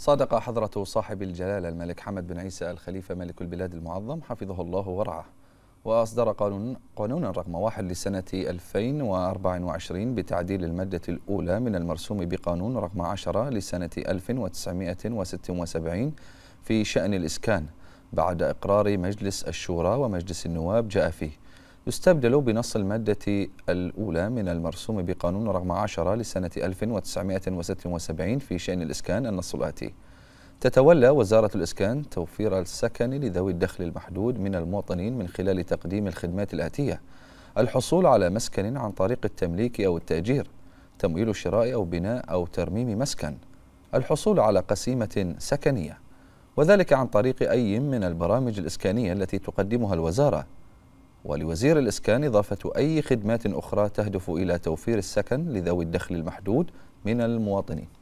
صادق حضرة صاحب الجلالة الملك حمد بن عيسى الخليفة ملك البلاد المعظم حفظه الله ورعاه وأصدر قانون قانونا رقم واحد لسنة 2024 بتعديل المادة الأولى من المرسوم بقانون رقم 10 لسنة 1976 في شأن الإسكان بعد إقرار مجلس الشورى ومجلس النواب جاء فيه يستبدل بنص المادة الأولى من المرسوم بقانون رقم 10 لسنة 1976 في شأن الإسكان النص الآتي تتولى وزارة الإسكان توفير السكن لذوي الدخل المحدود من المواطنين من خلال تقديم الخدمات الآتية الحصول على مسكن عن طريق التمليك أو التأجير تمويل شراء أو بناء أو ترميم مسكن الحصول على قسيمة سكنية وذلك عن طريق أي من البرامج الإسكانية التي تقدمها الوزارة ولوزير الإسكان إضافة أي خدمات أخرى تهدف إلى توفير السكن لذوي الدخل المحدود من المواطنين